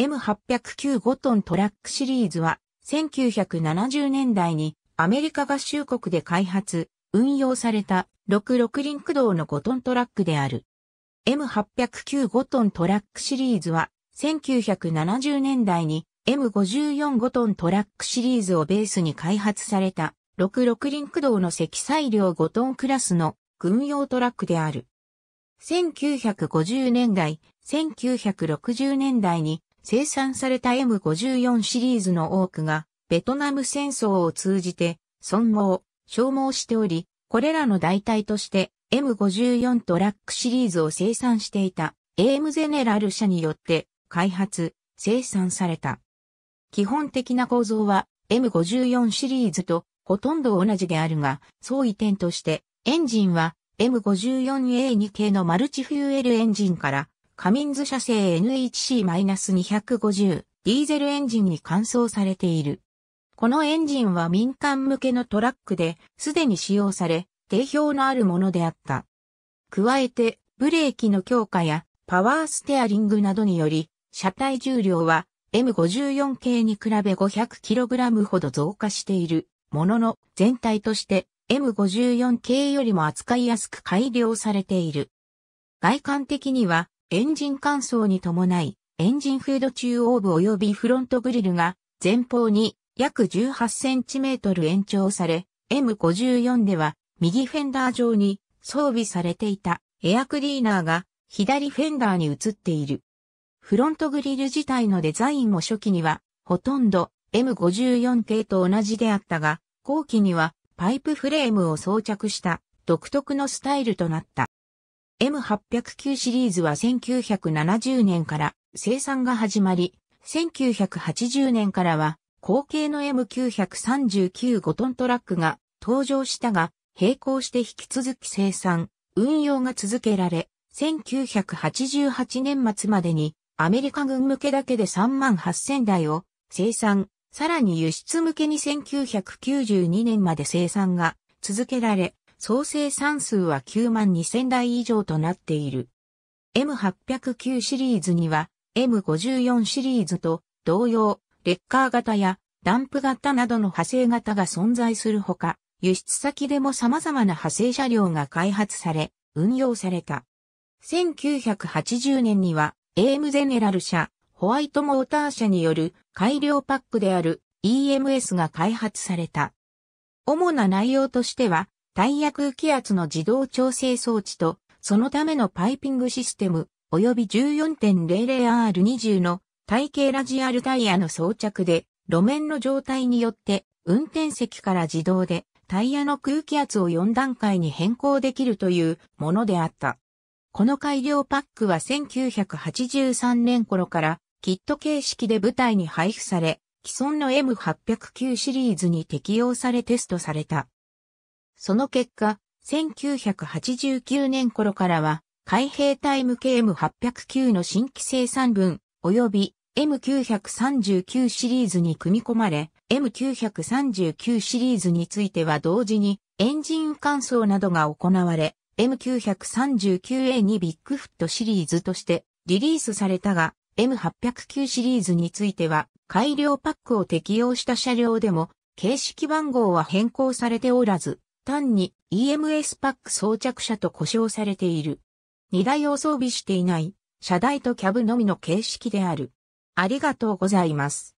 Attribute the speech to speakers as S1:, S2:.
S1: M809 5トントラックシリーズは、1970年代にアメリカ合衆国で開発、運用された66輪駆動の5トントラックである。M809 5トントラックシリーズは、1970年代に M54 5トントラックシリーズをベースに開発された66輪駆動の積載量5トンクラスの軍用トラックである。1950年代、1960年代に生産された M54 シリーズの多くが、ベトナム戦争を通じて、損耗、消耗しており、これらの代替として M54 トラックシリーズを生産していた AM ゼネラル社によって開発、生産された。基本的な構造は M54 シリーズとほとんど同じであるが、相違点としてエンジンは M54A2 系のマルチフューエルエンジンからカミンズ社製 NHC-250 ディーゼルエンジンに換装されている。このエンジンは民間向けのトラックで、すでに使用され、定評のあるものであった。加えて、ブレーキの強化や、パワーステアリングなどにより、車体重量は M54 系に比べ 500kg ほど増加しているものの、全体として M54 系よりも扱いやすく改良されている。外観的にはエンジン乾燥に伴い、エンジンフード中央部及びフロントグリルが前方に約 18cm 延長され、M54 では右フェンダー上に装備されていたエアクリーナーが左フェンダーに移っている。フロントグリル自体のデザインも初期にはほとんど M54 系と同じであったが、後期にはパイプフレームを装着した独特のスタイルとなった。M809 シリーズは1970年から生産が始まり、1980年からは後継の M939 5トントラックが登場したが、並行して引き続き生産、運用が続けられ、1988年末までにアメリカ軍向けだけで3万8000台を生産、さらに輸出向けに1992年まで生産が続けられ、総生産数は9万2000台以上となっている。M809 シリーズには M54 シリーズと同様、レッカー型やダンプ型などの派生型が存在するほか、輸出先でも様々な派生車両が開発され、運用された。1980年には AM ゼネラル社、ホワイトモーター社による改良パックである EMS が開発された。主な内容としては、タイヤ空気圧の自動調整装置と、そのためのパイピングシステム、及び 14.00R20 の体型ラジアルタイヤの装着で、路面の状態によって、運転席から自動でタイヤの空気圧を4段階に変更できるというものであった。この改良パックは1983年頃からキット形式で舞台に配布され、既存の M809 シリーズに適用されテストされた。その結果、1989年頃からは、海兵隊向け M809 の新規生産分、及び M939 シリーズに組み込まれ、M939 シリーズについては同時にエンジン乾燥などが行われ、M939A にビッグフットシリーズとしてリリースされたが、M809 シリーズについては改良パックを適用した車両でも、形式番号は変更されておらず、単に EMS パック装着車と呼称されている。荷台を装備していない、車台とキャブのみの形式である。ありがとうございます。